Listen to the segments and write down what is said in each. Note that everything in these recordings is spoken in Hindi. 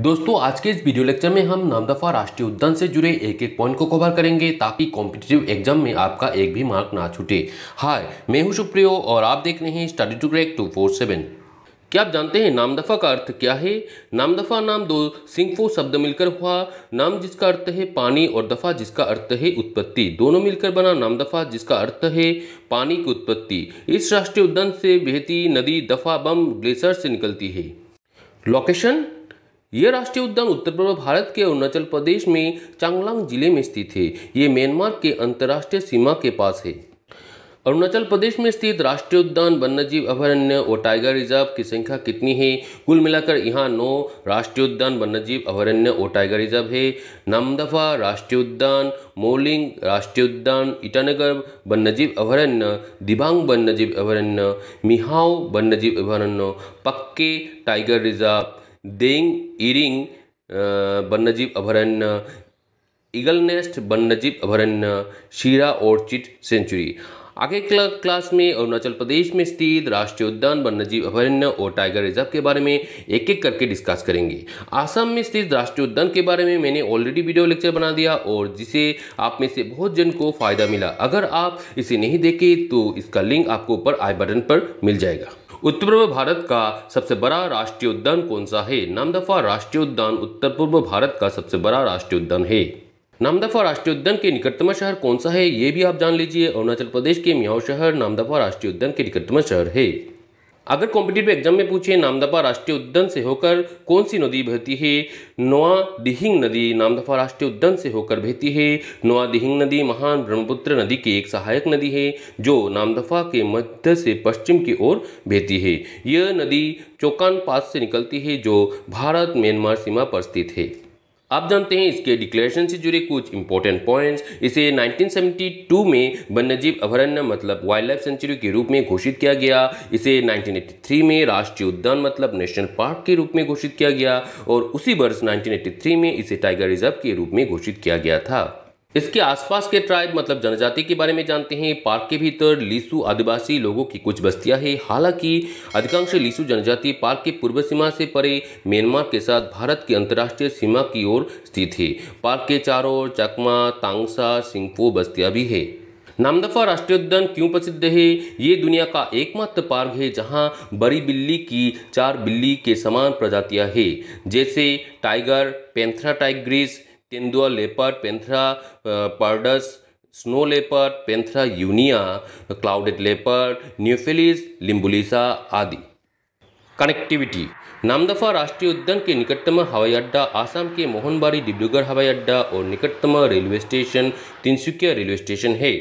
दोस्तों आज के इस वीडियो लेक्चर में हम नामदफा राष्ट्रीय उद्यान से जुड़े एक एक पॉइंट को कवर करेंगे ताकि कॉम्पिटेटिव एग्जाम में आपका एक भी मार्क ना छूटे हाय मैं हूं सुप्रियो और आप देख रहे हैं study to crack two four seven क्या आप जानते हैं नामदफा का अर्थ क्या है नामदफा नाम दो सिंहफो शब्द मिलकर हुआ नाम जिसका अर्थ है पानी और दफा जिसका अर्थ है उत्पत्ति दोनों मिलकर बना नामदफा जिसका अर्थ है पानी की उत्पत्ति इस राष्ट्रीय उद्यान से बेहती नदी दफा बम ग्लेशियर से निकलती है लोकेशन ये राष्ट्रीय उद्यान उत्तर पूर्व भारत के अरुणाचल प्रदेश में चांगलांग जिले में स्थित है ये म्यांमार के अंतर्राष्ट्रीय सीमा के पास है अरुणाचल प्रदेश में स्थित राष्ट्रीय उद्यान वन्यजीव अभयारण्य और टाइगर रिजर्व की संख्या कितनी है कुल मिलाकर यहाँ नौ राष्ट्रीय उद्यान वन्यजीव अभयारण्य और टाइगर रिजर्व है नामदफा राष्ट्रीय उद्यान मोलिंग राष्ट्रीय उद्यान ईटानगर वन्यजीव अभयारण्य दिबांग वन्यजीव अभयारण्य मिहाव वन्यजीव अभयारण्य पक्के टाइगर रिजर्व देंग इरिंग वन्यजीव अभयारण्य ईगल नेस्ट वन्यजीव अभयारण्य शीरा ऑर्चिड सेंचुरी आगे क्लास में अरुणाचल प्रदेश में स्थित राष्ट्रीय उद्यान वन्यजीव अभयारण्य और टाइगर रिजर्व के बारे में एक एक करके डिस्कस करेंगे आसाम में स्थित राष्ट्रीय उद्यान के बारे में मैंने ऑलरेडी वीडियो लेक्चर बना दिया और जिसे आप में से बहुत जन को फायदा मिला अगर आप इसे नहीं देखे तो इसका लिंक आपको ऊपर आई बटन पर मिल जाएगा उत्तर पूर्व भारत का सबसे बड़ा राष्ट्रीय उद्यान कौन सा है नामदफा राष्ट्रीय उद्यान उत्तर पूर्व भारत का सबसे बड़ा राष्ट्रीय उद्यान है नामदफा राष्ट्रीय उद्यान के निकटतम शहर कौन सा है ये भी आप जान लीजिए अरुणाचल प्रदेश के मियाओ शहर नामदफा राष्ट्रीय उद्यान के निकटतम शहर है अगर कॉम्पिटेटिव एग्जाम में पूछे नामदफा राष्ट्रीय उद्यान से होकर कौन सी नदी बहती है नोआ दिहिंग नदी नामदफा राष्ट्रीय उद्यान से होकर बहती है नोआ दिहिंग नदी महान ब्रह्मपुत्र नदी की एक सहायक नदी है जो नामदफा के मध्य से पश्चिम की ओर बहती है यह नदी चौकान पास से निकलती है जो भारत म्यांमार सीमा पर स्थित है आप जानते हैं इसके डिक्लेरेशन से जुड़े कुछ इंपॉर्टेंट पॉइंट्स इसे 1972 में वन्यजीव अभरण्य मतलब वाइल्ड लाइफ सेंचुरी के रूप में घोषित किया गया इसे 1983 में राष्ट्रीय उद्यान मतलब नेशनल पार्क के रूप में घोषित किया गया और उसी वर्ष 1983 में इसे टाइगर रिजर्व के रूप में घोषित किया गया था इसके आसपास के ट्राइब मतलब जनजाति के बारे में जानते हैं पार्क के भीतर लीसु आदिवासी लोगों की कुछ बस्तियां हैं हालांकि अधिकांश लीसु जनजाति पार्क की पूर्व सीमा से परे म्यांमार के साथ भारत की अंतर्राष्ट्रीय सीमा की ओर स्थित है पार्क के चारों ओर चकमा तांगसा सिंगपो बस्तियां भी है नामदफा राष्ट्रीय उद्यान क्यों प्रसिद्ध है ये दुनिया का एकमात्र पार्क है जहाँ बड़ी बिल्ली की चार बिल्ली के समान प्रजातियाँ है जैसे टाइगर पेंथरा टाइग्रिस तेंदुआ leopard panthera pardus snow leopard panthera uncia clouded leopard neofelis nebulosa आदि कनेक्टिविटी नामदफा राष्ट्रीय उद्यान के निकटतम हवाई अड्डा आसाम के मोहनबारी डिब्रूगढ़ हवाई अड्डा और निकटतम railway station Tinsukia railway station है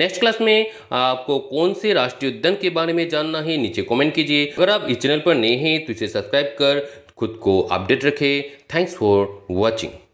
नेक्स्ट क्लास में आपको कौन से राष्ट्रीय उद्यान के बारे में जानना है नीचे कमेंट कीजिए अगर आप इस चैनल पर नए हैं तो इसे सब्सक्राइब कर खुद को अपडेट रखें थैंक्स फॉर वॉचिंग